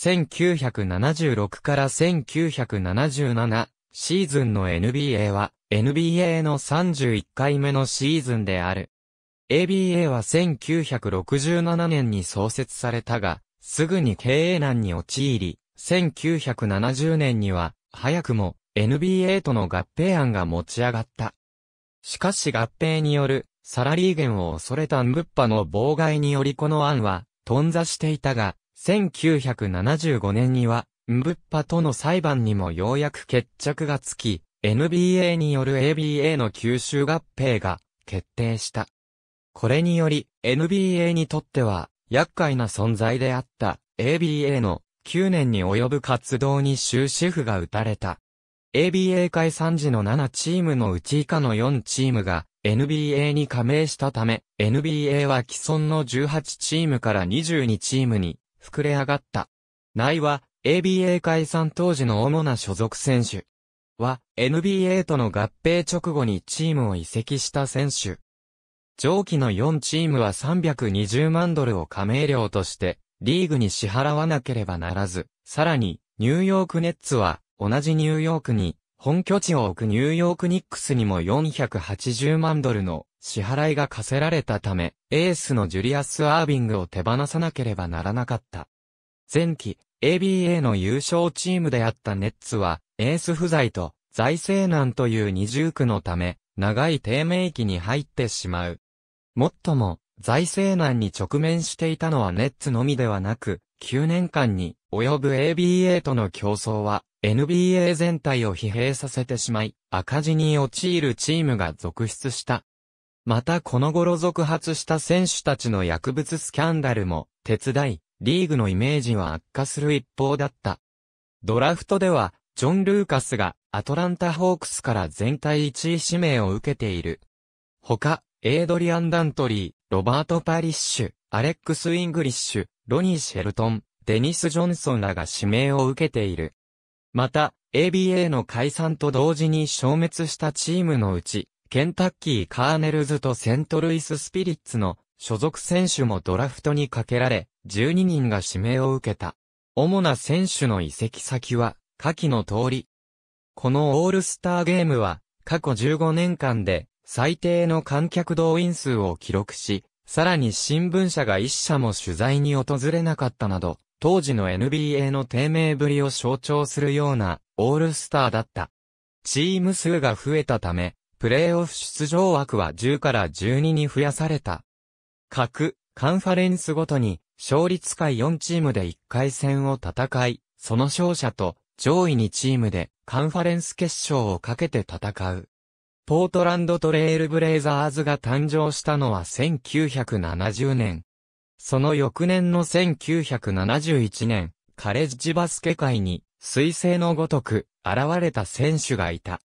1976から1977シーズンの NBA は NBA の31回目のシーズンである。ABA は1967年に創設されたが、すぐに経営難に陥り、1970年には、早くも NBA との合併案が持ち上がった。しかし合併によるサラリー源を恐れたムッパの妨害によりこの案は、頓挫していたが、1975年には、ムブッパとの裁判にもようやく決着がつき、NBA による ABA の吸収合併が決定した。これにより、NBA にとっては、厄介な存在であった ABA の9年に及ぶ活動に終止符が打たれた。ABA 解散時の7チームのうち以下の4チームが NBA に加盟したため、NBA は既存の18チームから22チームに膨れ上がった。内は、ABA 解散当時の主な所属選手は、NBA との合併直後にチームを移籍した選手。上記の4チームは320万ドルを加盟料として、リーグに支払わなければならず、さらに、ニューヨークネッツは、同じニューヨークに、本拠地を置くニューヨークニックスにも480万ドルの支払いが課せられたため、エースのジュリアス・アービングを手放さなければならなかった。前期、ABA の優勝チームであったネッツは、エース不在と財政難という二重苦のため、長い低迷期に入ってしまう。もっとも、財政難に直面していたのはネッツのみではなく、9年間に及ぶ ABA との競争は、NBA 全体を疲弊させてしまい、赤字に陥るチームが続出した。またこの頃続発した選手たちの薬物スキャンダルも手伝い、リーグのイメージは悪化する一方だった。ドラフトでは、ジョン・ルーカスがアトランタ・ホークスから全体1位指名を受けている。他、エイドリアン・ダントリー、ロバート・パリッシュ、アレックス・イングリッシュ、ロニー・シェルトン、デニス・ジョンソンらが指名を受けている。また、ABA の解散と同時に消滅したチームのうち、ケンタッキーカーネルズとセントルイススピリッツの所属選手もドラフトにかけられ、12人が指名を受けた。主な選手の移籍先は、下記の通り。このオールスターゲームは、過去15年間で、最低の観客動員数を記録し、さらに新聞社が一社も取材に訪れなかったなど、当時の NBA の低迷ぶりを象徴するような、オールスターだった。チーム数が増えたため、プレーオフ出場枠は10から12に増やされた。各、カンファレンスごとに、勝率下4チームで1回戦を戦い、その勝者と上位2チームでカンファレンス決勝をかけて戦う。ポートランドトレイルブレイザーズが誕生したのは1970年。その翌年の1971年、カレッジバスケ界に、彗星のごとく、現れた選手がいた。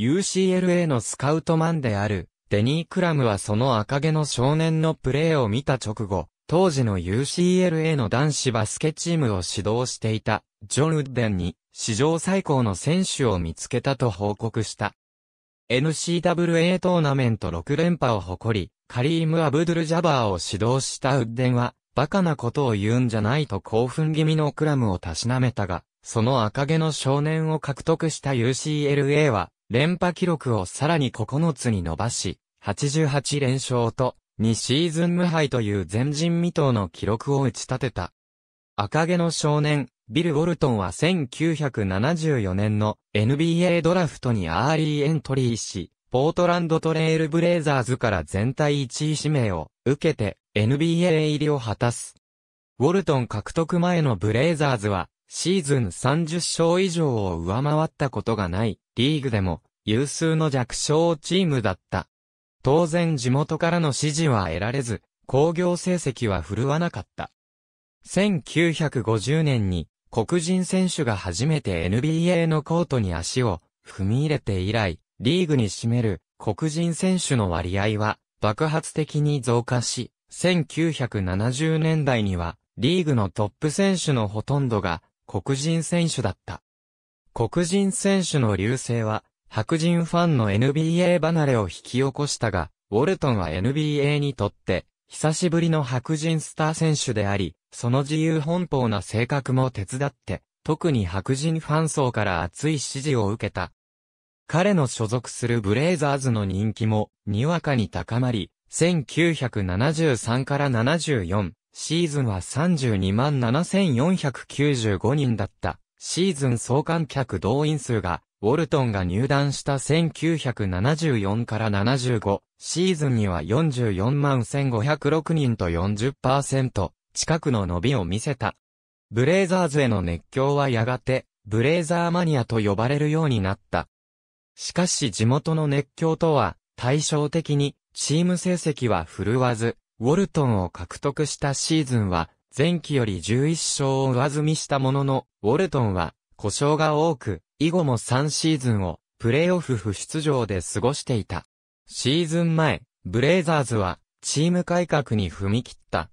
UCLA のスカウトマンである、デニー・クラムはその赤毛の少年のプレーを見た直後、当時の UCLA の男子バスケチームを指導していた、ジョン・ルデンに、史上最高の選手を見つけたと報告した。n c w a トーナメント6連覇を誇り、カリーム・アブドゥル・ジャバーを指導したウッデンは、バカなことを言うんじゃないと興奮気味のクラムをたしなめたが、その赤毛の少年を獲得した UCLA は、連覇記録をさらに9つに伸ばし、88連勝と、2シーズン無敗という前人未到の記録を打ち立てた。赤毛の少年、ビル・ウォルトンは1974年の NBA ドラフトにアーリーエントリーし、ポートランドトレイルブレイザーズから全体1位指名を受けて NBA 入りを果たす。ウォルトン獲得前のブレイザーズはシーズン30勝以上を上回ったことがない、リーグでも有数の弱小チームだった。当然地元からの支持は得られず、工業成績は振るわなかった。1950年に黒人選手が初めて NBA のコートに足を踏み入れて以来、リーグに占める黒人選手の割合は爆発的に増加し、1970年代にはリーグのトップ選手のほとんどが黒人選手だった。黒人選手の流星は、白人ファンの NBA 離れを引き起こしたが、ウォルトンは NBA にとって、久しぶりの白人スター選手であり、その自由奔放な性格も手伝って、特に白人ファン層から熱い支持を受けた。彼の所属するブレイザーズの人気も、にわかに高まり、1973から74、シーズンは32万7495人だった。シーズン総観客動員数が、ウォルトンが入団した1974から75、シーズンには44万1506人と40%近くの伸びを見せた。ブレイザーズへの熱狂はやがて、ブレイザーマニアと呼ばれるようになった。しかし地元の熱狂とは、対照的に、チーム成績は振るわず、ウォルトンを獲得したシーズンは、前期より11勝を上積みしたものの、ウォルトンは、故障が多く、以後も3シーズンを、プレーオフ不出場で過ごしていた。シーズン前、ブレイザーズは、チーム改革に踏み切った。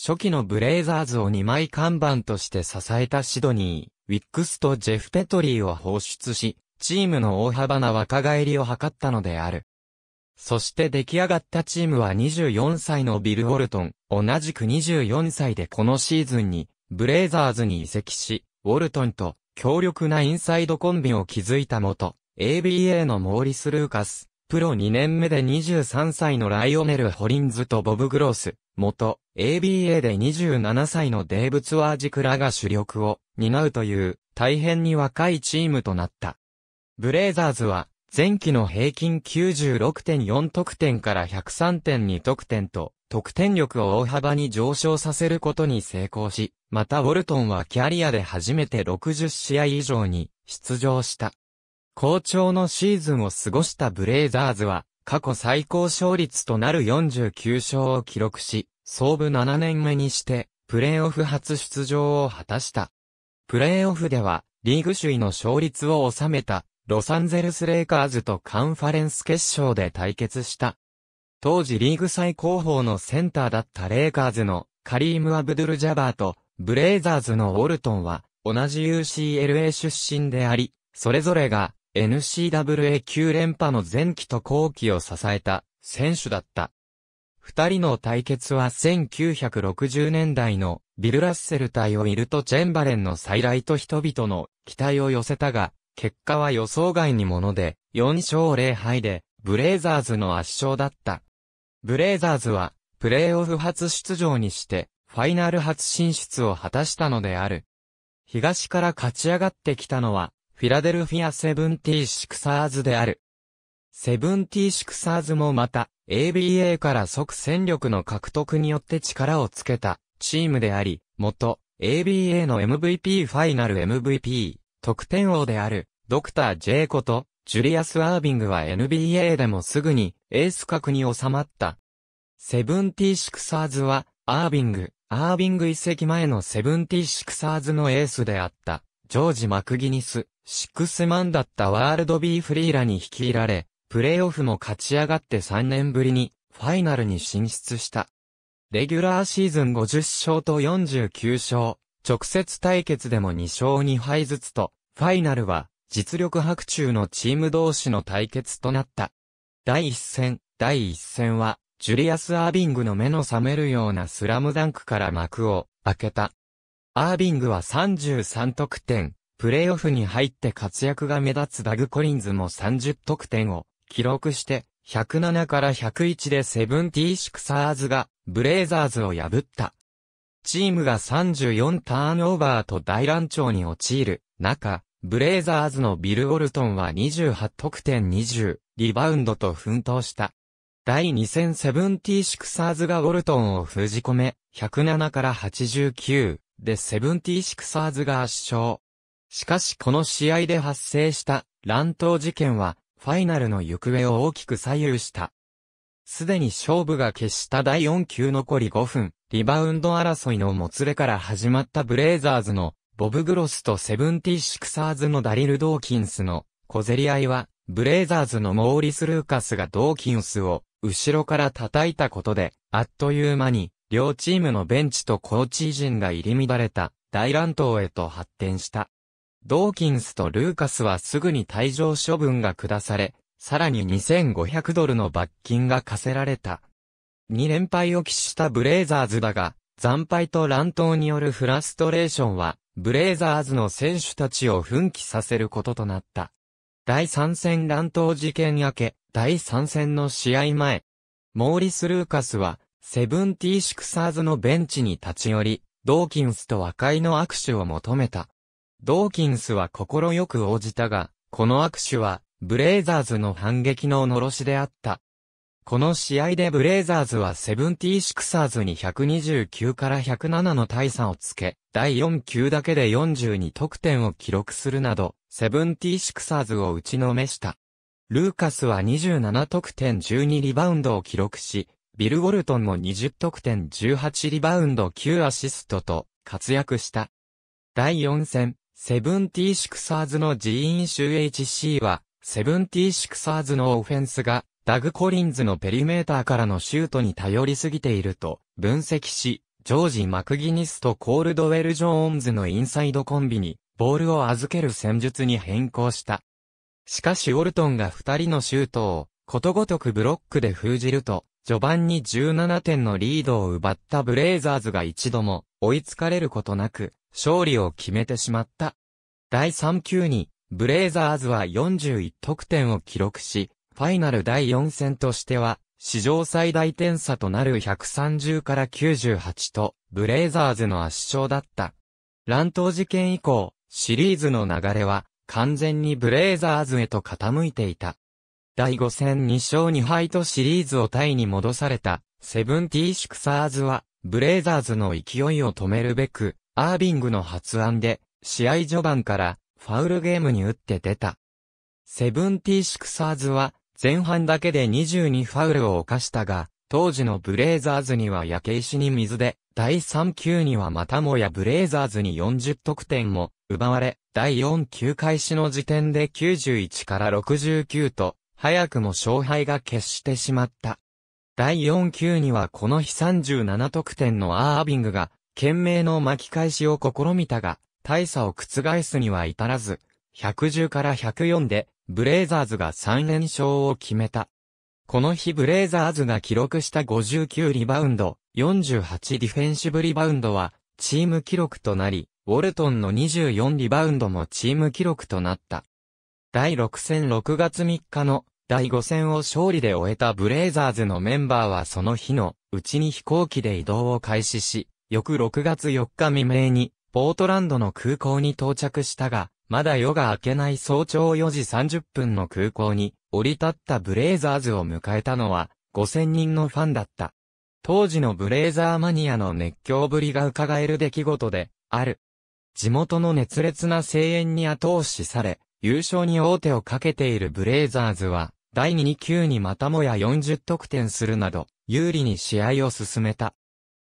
初期のブレイザーズを2枚看板として支えたシドニー、ウィックスとジェフ・ペトリーを放出し、チームの大幅な若返りを図ったのである。そして出来上がったチームは24歳のビル・ウォルトン、同じく24歳でこのシーズンに、ブレイザーズに移籍し、ウォルトンと強力なインサイドコンビを築いたもと、ABA のモーリス・ルーカス、プロ2年目で23歳のライオネル・ホリンズとボブ・グロース、元、ABA で27歳のデーブ・ツワージクラが主力を担うという、大変に若いチームとなった。ブレイザーズは、前期の平均96.4得点から103.2得点と、得点力を大幅に上昇させることに成功し、またウォルトンはキャリアで初めて60試合以上に出場した。好調のシーズンを過ごしたブレイザーズは、過去最高勝率となる49勝を記録し、総部7年目にして、プレーオフ初出場を果たした。プレーオフでは、リーグ首位の勝率を収めた、ロサンゼルスレイカーズとカンファレンス決勝で対決した。当時リーグ最高峰のセンターだったレイカーズのカリーム・アブドゥル・ジャバーとブレイザーズのウォルトンは同じ UCLA 出身であり、それぞれが n c w a 級連覇の前期と後期を支えた選手だった。二人の対決は1960年代のビル・ラッセル対ウィルト・チェンバレンの再来と人々の期待を寄せたが、結果は予想外にもので、4勝0敗で、ブレイザーズの圧勝だった。ブレイザーズは、プレーオフ初出場にして、ファイナル初進出を果たしたのである。東から勝ち上がってきたのは、フィラデルフィアセブンティーシクサーズである。セブンティーシクサーズもまた、ABA から即戦力の獲得によって力をつけた、チームであり、元、ABA の MVP ファイナル MVP、得点王である、ドクター・ジェイコと、ジュリアス・アービングは NBA でもすぐに、エース格に収まった。セブンティー・シクサーズは、アービング、アービング遺跡前のセブンティー・シクサーズのエースであった、ジョージ・マクギニス、シックスマンだったワールド・ビー・フリーラに率いられ、プレイオフも勝ち上がって3年ぶりに、ファイナルに進出した。レギュラーシーズン50勝と49勝、直接対決でも2勝2敗ずつと、ファイナルは、実力白昼のチーム同士の対決となった。第一戦、第一戦は、ジュリアス・アービングの目の覚めるようなスラムダンクから幕を開けた。アービングは33得点、プレイオフに入って活躍が目立つダグ・コリンズも30得点を記録して、107から101でセブンティーシクサーズがブレイザーズを破った。チームが34ターンオーバーと大乱調に陥る中、ブレイザーズのビル・オルトンは28得点20、リバウンドと奮闘した。第2戦セブンティーシクサーズがウォルトンを封じ込め、107から89でセブンティーシクサーズが圧勝。しかしこの試合で発生した乱闘事件は、ファイナルの行方を大きく左右した。すでに勝負が決した第4球残り5分、リバウンド争いのもつれから始まったブレイザーズのボブ・グロスとセブンティシクサーズのダリル・ドーキンスの小競り合いは、ブレイザーズのモーリス・ルーカスがドーキンスを後ろから叩いたことで、あっという間に、両チームのベンチとコーチ陣が入り乱れた大乱闘へと発展した。ドーキンスとルーカスはすぐに退場処分が下され、さらに2500ドルの罰金が課せられた。2連敗を喫したブレイザーズだが、惨敗と乱闘によるフラストレーションは、ブレイザーズの選手たちを奮起させることとなった。第3戦乱闘事件明け、第3戦の試合前、モーリス・ルーカスは、セブンティーシクサーズのベンチに立ち寄り、ドーキンスと和解の握手を求めた。ドーキンスは快く応じたが、この握手は、ブレイザーズの反撃の呪しであった。この試合でブレイザーズはセブンティーシクサーズに129から107の大差をつけ、第4球だけで42得点を記録するなど、セブンティーシクサーズを打ちのめした。ルーカスは27得点12リバウンドを記録し、ビル・ウォルトンも20得点18リバウンド9アシストと活躍した。第4戦、セブンティーシクサーズのジーン・シュー HC は、セブンティーシクサーズのオフェンスがダグ・コリンズのペリメーターからのシュートに頼りすぎていると分析し、ジョージ・マクギニスとコールドウェル・ジョーンズのインサイドコンビにボールを預ける戦術に変更した。しかしウォルトンが二人のシュートをことごとくブロックで封じると、序盤に17点のリードを奪ったブレイザーズが一度も追いつかれることなく勝利を決めてしまった。第3球にブレイザーズは41得点を記録し、ファイナル第4戦としては、史上最大点差となる130から98と、ブレイザーズの圧勝だった。乱闘事件以降、シリーズの流れは、完全にブレイザーズへと傾いていた。第5戦2勝2敗とシリーズをタイに戻された、セブンティーシクサーズは、ブレイザーズの勢いを止めるべく、アービングの発案で、試合序盤から、ファウルゲームに打って出た。セブンティーシクサーズは、前半だけで22ファウルを犯したが、当時のブレイザーズには焼け石に水で、第3球にはまたもやブレイザーズに40得点も奪われ、第4球開始の時点で91から69と、早くも勝敗が決してしまった。第4球にはこの日37得点のアービングが、懸命の巻き返しを試みたが、大差を覆すには至らず、110から104で、ブレイザーズが3連勝を決めた。この日ブレイザーズが記録した59リバウンド、48ディフェンシブリバウンドは、チーム記録となり、ウォルトンの24リバウンドもチーム記録となった。第6戦6月3日の第5戦を勝利で終えたブレイザーズのメンバーはその日のうちに飛行機で移動を開始し、翌6月4日未明にポートランドの空港に到着したが、まだ夜が明けない早朝4時30分の空港に降り立ったブレイザーズを迎えたのは5000人のファンだった。当時のブレイザーマニアの熱狂ぶりが伺える出来事である。地元の熱烈な声援に後押しされ、優勝に王手をかけているブレイザーズは、第2級にまたもや40得点するなど、有利に試合を進めた。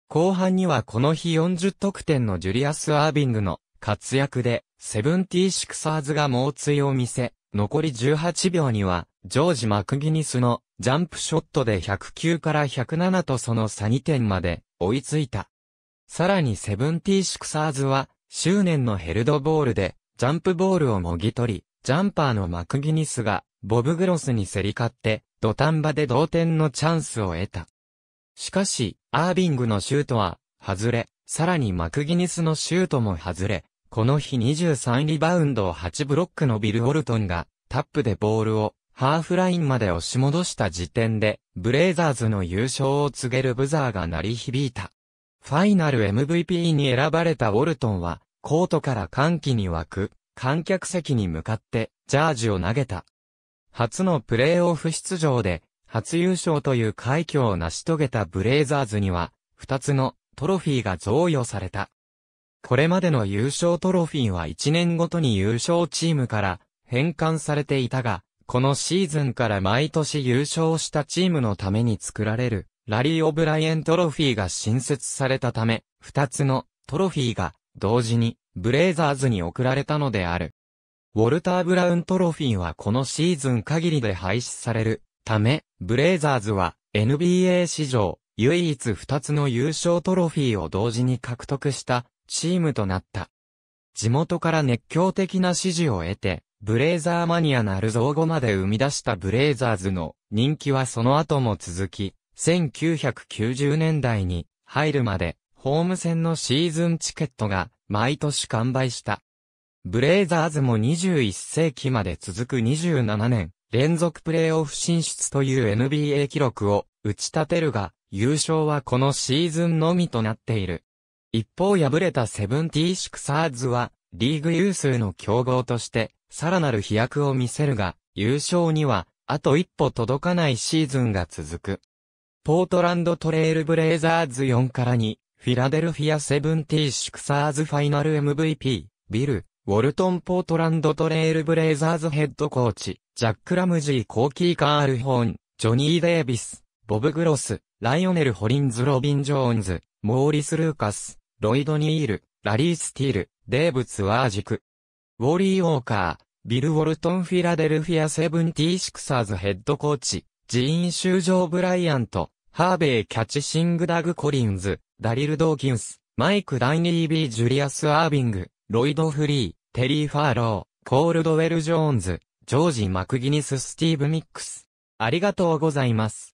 後半にはこの日40得点のジュリアス・アービングの活躍でセブンティーシクサーズが猛追を見せ、残り18秒には、ジョージ・マクギニスのジャンプショットで109から107とその差2点まで追いついた。さらにセブンティーシクサーズは、執念のヘルドボールで、ジャンプボールをもぎ取り、ジャンパーのマクギニスが、ボブグロスに競り勝って、土壇場で同点のチャンスを得た。しかし、アービングのシュートは、外れ、さらにマクギニスのシュートも外れ、この日23リバウンドを8ブロックのビル・ウォルトンが、タップでボールを、ハーフラインまで押し戻した時点で、ブレイザーズの優勝を告げるブザーが鳴り響いた。ファイナル MVP に選ばれたウォルトンは、コートから歓喜に湧く、観客席に向かって、ジャージを投げた。初のプレーオフ出場で、初優勝という快挙を成し遂げたブレイザーズには、二つのトロフィーが贈与された。これまでの優勝トロフィーは1年ごとに優勝チームから返還されていたが、このシーズンから毎年優勝したチームのために作られるラリー・オブライエントロフィーが新設されたため、2つのトロフィーが同時にブレイザーズに送られたのである。ウォルター・ブラウントロフィーはこのシーズン限りで廃止されるため、ブレイザーズは NBA 史上唯一2つの優勝トロフィーを同時に獲得したチームとなった。地元から熱狂的な支持を得て、ブレイザーマニアなる造語まで生み出したブレイザーズの人気はその後も続き、1990年代に入るまで、ホーム戦のシーズンチケットが毎年完売した。ブレイザーズも21世紀まで続く27年、連続プレイオフ進出という NBA 記録を打ち立てるが、優勝はこのシーズンのみとなっている。一方敗れたセブンティーシクサーズは、リーグ有数の強豪として、さらなる飛躍を見せるが、優勝には、あと一歩届かないシーズンが続く。ポートランドトレイルブレイザーズ4から2、フィラデルフィアセブンティーシクサーズファイナル MVP、ビル、ウォルトンポートランドトレイルブレイザーズヘッドコーチ、ジャック・ラムジー・コーキー・カール・ホーン、ジョニー・デイビス、ボブ・グロス、ライオネル・ホリンズ・ロビン・ジョーンズ、モーリス・ルーカス、ロイド・ニール、ラリー・スティール、デーブ・ツワージク。ウォーリー・ウォーカー、ビル・ウォルトン・フィラデルフィア・セブンティ・シクサーズ・ヘッドコーチ、ジーン・シュージョー・ブライアント、ハーベイ・キャチ・シング・ダグ・コリンズ、ダリル・ドーキンス、マイク・ダイニー・ビー・ジュリアス・アービング、ロイド・フリー、テリー・ファーロー、コールドウェル・ジョーンズ、ジョージ・マクギニス・スティーブ・ミックス。ありがとうございます。